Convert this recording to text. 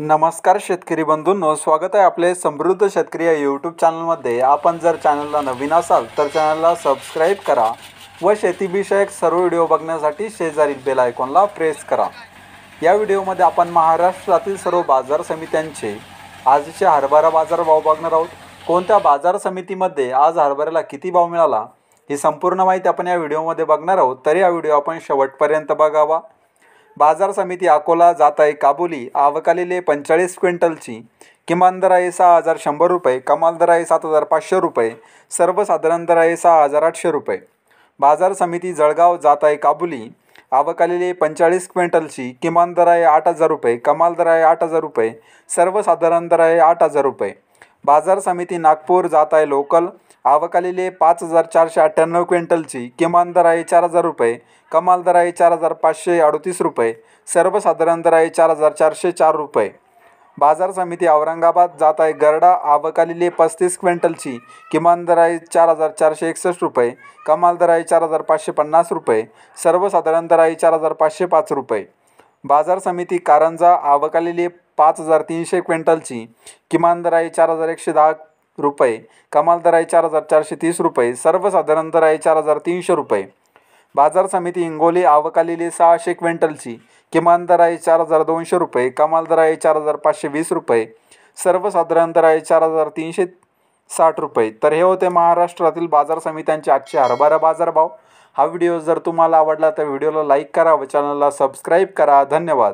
नमस्कार शेतकरी बंधूंनो स्वागत आहे आपले समृद्ध शेतकरी या यूट्यूब चॅनलमध्ये आपण जर चॅनलला नवीन असाल तर चॅनलला सबस्क्राईब करा व शेतीविषयक सर्व व्हिडिओ बघण्यासाठी शेजारील बेल आयकॉनला प्रेस करा या व्हिडिओमध्ये आपण महाराष्ट्रातील सर्व बाजार समित्यांचे आजचे हरभरा बाजार भाव बघणार आहोत कोणत्या बाजार समितीमध्ये आज हरभऱ्याला किती भाव मिळाला ही संपूर्ण माहिती आपण या व्हिडिओमध्ये बघणार आहोत तरी हा व्हिडिओ आपण शेवटपर्यंत बघावा बाजार समिती अकोला जात आहे काबुली आवकालेले पंचाळीस क्विंटलची किमान दर आहे सहा हजार शंभर रुपये कमाल दर आहे सात हजार पाचशे रुपये सर्वसाधारण दर आहे सहा हजार आठशे रुपये बाजार समिती जळगाव जात आहे काबुली आवकालेले पंचेचाळीस क्विंटलची किमान दर आहे आठ हजार रुपये कमाल दर आहे आठ हजार रुपये सर्वसाधारण दर आहे आठ हजार रुपये बाजार समिती नागपूर जात आहे लोकल आवकालेले पाच हजार चारशे अठ्ठ्याण्णव क्विंटलची किमान दर आहे चार हजार रुपये कमाल दर आहे चार हजार पाचशे अडतीस रुपये सर्वसाधारण दर आहे चार हजार चारशे चार रुपये बाजार समिती औरंगाबाद जात आहे गरडा आवकालेले पस्तीस क्विंटलची किमान दर आहे चार हजार चारशे एकसष्ट रुपये कमाल दर आहे चार हजार पाचशे पन्नास रुपये सर्वसाधारण दर आहे चार हजार पाचशे पाच रुपये बाजार समिती कारंजा आवकालेली पाच हजार तीनशे क्विंटलची किमान दर आहे चार हजार एकशे दहा रुपये कमाल दर आहे चार हजार चारशे तीस रुपये सर्वसाधारण दर आहे चार हजार तीनशे रुपये बाजार समिती हिंगोली आवकालेली सहाशे क्विंटलची किमान दर आहे चार हजार दोनशे रुपये कमाल दर आहे चार हजार पाचशे वीस रुपये सर्वसाधारण दर आहे चार हजार तीनशे साठ रुपये तर हे होते महाराष्ट्रातील बाजार समित्यांचे आजचे हरभरा बाजारभाव हा व्हिडिओ जर तुम्हाला आवडला तर व्हिडिओला लाईक करा व चॅनलला सबस्क्राईब करा धन्यवाद